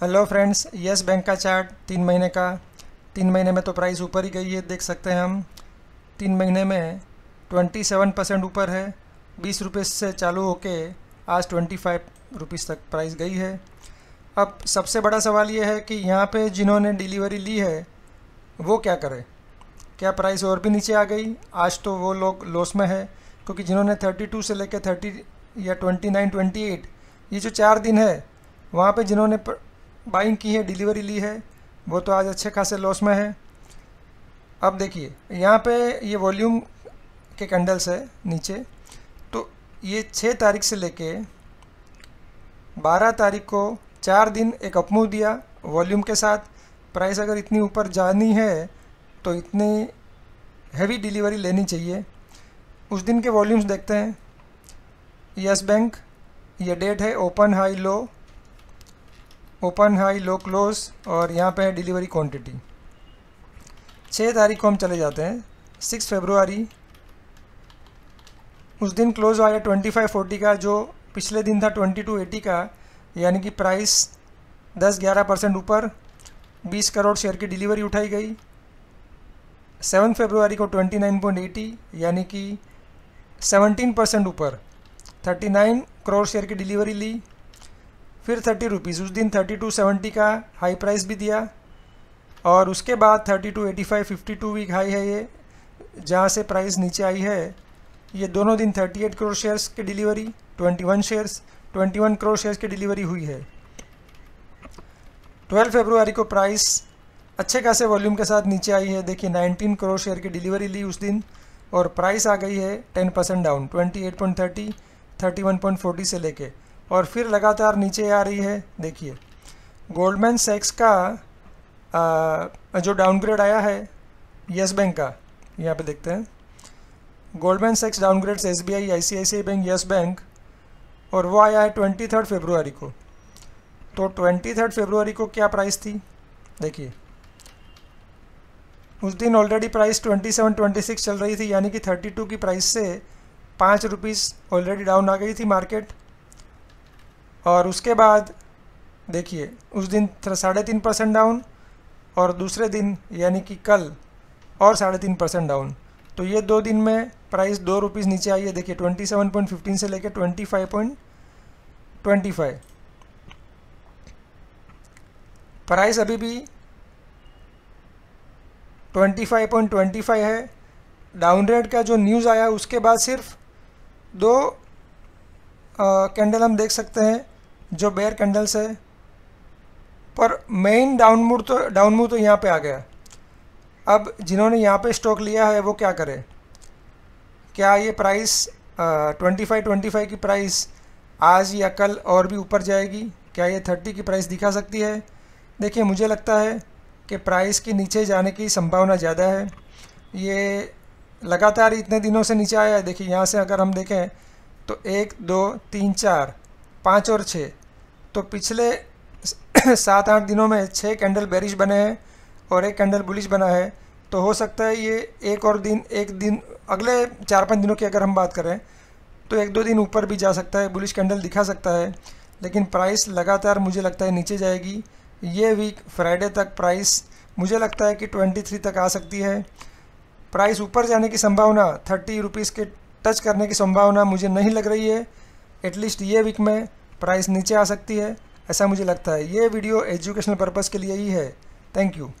hello friends Yes bank का chart तीन महीने का तीन महीने में तो प्राइस ऊपर ही गई है देख सकते हैं हम तीन महीने में ट्वेंटी सेवन परसेंट ऊपर है बीस रुपये से चालू होके आज ट्वेंटी फाइव रुपीज़ तक प्राइस गई है अब सबसे बड़ा सवाल ये है कि यहाँ पे जिन्होंने डिलीवरी ली है वो क्या करें क्या प्राइस और भी नीचे आ गई आज तो वो लोग लॉस में है क्योंकि जिन्होंने थर्टी से लेकर थर्टी या ट्वेंटी नाइन ये जो चार दिन है वहाँ पर जिन्होंने बाइंग की है डिलीवरी ली है वो तो आज अच्छे खासे लॉस में है अब देखिए यहाँ पे ये वॉल्यूम के कैंडल्स है नीचे तो ये छः तारीख से लेके बारह तारीख को चार दिन एक अपमूव दिया वॉल्यूम के साथ प्राइस अगर इतनी ऊपर जानी है तो इतनी हैवी डिलीवरी लेनी चाहिए उस दिन के वॉल्यूम्स देखते हैं यस बैंक ये डेट है open high low open high low close और यहाँ पे है डिलीवरी क्वांटिटी छः तारीख को हम चले जाते हैं सिक्स फेबरुआरी उस दिन क्लोज हुआ है ट्वेंटी फाइव फोर्टी का जो पिछले दिन था ट्वेंटी टू एटी का यानी कि प्राइस दस ग्यारह परसेंट ऊपर बीस करोड़ शेयर की डिलीवरी उठाई गई सेवन फेबरुआरी को ट्वेंटी नाइन पॉइंट एटी यानी कि सेवनटीन परसेंट ऊपर थर्टी नाइन करोड़ शेयर की डिलीवरी ली फिर थर्टी रुपीज़ उस दिन थर्टी टू सेवेंटी का हाई प्राइस भी दिया और उसके बाद thirty two eighty five fifty two week high है ये जहाँ से प्राइस नीचे आई है ये दोनों दिन थर्टी एट करोड़ शेयर्स की delivery twenty one shares twenty one crore shares की डिलीवरी हुई है ट्वेल्व फेब्रुआरी को प्राइस अच्छे खासे वॉल्यूम के साथ नीचे आई है देखिए नाइनटीन करोड़ शेयर की डिलीवरी ली उस दिन और प्राइस आ गई है ten percent down twenty eight point thirty thirty one point forty से लेके और फिर लगातार नीचे आ रही है देखिए गोल्डमैन सेक्स का आ, जो डाउनग्रेड आया है येस बैंक का यहाँ पे देखते हैं गोल्डमैन सेक्स downgrade S B I I C I C I bank Yes bank और वो आया है ट्वेंटी थर्ड फेब्रुआरी को तो ट्वेंटी थर्ड फेब्रुआरी को क्या प्राइस थी देखिए उस दिन already price twenty seven twenty six चल रही थी यानी कि थर्टी टू की प्राइस से पाँच रुपीज़ ऑलरेडी डाउन आ गई थी मार्केट और उसके बाद देखिए उस दिन साढ़े तीन परसेंट डाउन और दूसरे दिन यानी कि कल और साढ़े तीन परसेंट डाउन तो ये दो दिन में प्राइस दो रुपीज़ नीचे आई है देखिए ट्वेंटी सेवन पॉइंट फिफ्टीन से लेकर twenty five point twenty five price अभी भी twenty five point twenty five है डाउन रेट का जो न्यूज़ आया उसके बाद सिर्फ दो कैंडल हम देख सकते हैं जो बेयर कैंडल्स है पर मेन डाउन मूड तो डाउन मूड तो यहाँ पे आ गया अब जिन्होंने यहाँ पे स्टॉक लिया है वो क्या करे क्या ये price twenty five twenty five की प्राइस आज या कल और भी ऊपर जाएगी क्या ये थर्टी की प्राइस दिखा सकती है देखिए मुझे लगता है कि प्राइस के नीचे जाने की संभावना ज़्यादा है ये लगातार इतने दिनों से नीचे आया है देखिए यहाँ से अगर हम देखें तो एक दो तीन चार पाँच और छः तो पिछले सात आठ दिनों में छः कैंडल बेरिश बने हैं और एक कैंडल बुलिश बना है तो हो सकता है ये एक और दिन एक दिन अगले चार पाँच दिनों की अगर हम बात करें तो एक दो दिन ऊपर भी जा सकता है बुलिश कैंडल दिखा सकता है लेकिन प्राइस लगातार मुझे लगता है नीचे जाएगी ये वीक फ्राइडे तक प्राइस मुझे लगता है कि ट्वेंटी थ्री तक आ सकती है प्राइस ऊपर जाने की संभावना थर्टी रुपीज़ के टच करने की संभावना मुझे नहीं लग रही है एटलीस्ट ये वीक में प्राइस नीचे आ सकती है ऐसा मुझे लगता है ये वीडियो एजुकेशनल पर्पज़ के लिए ही है थैंक यू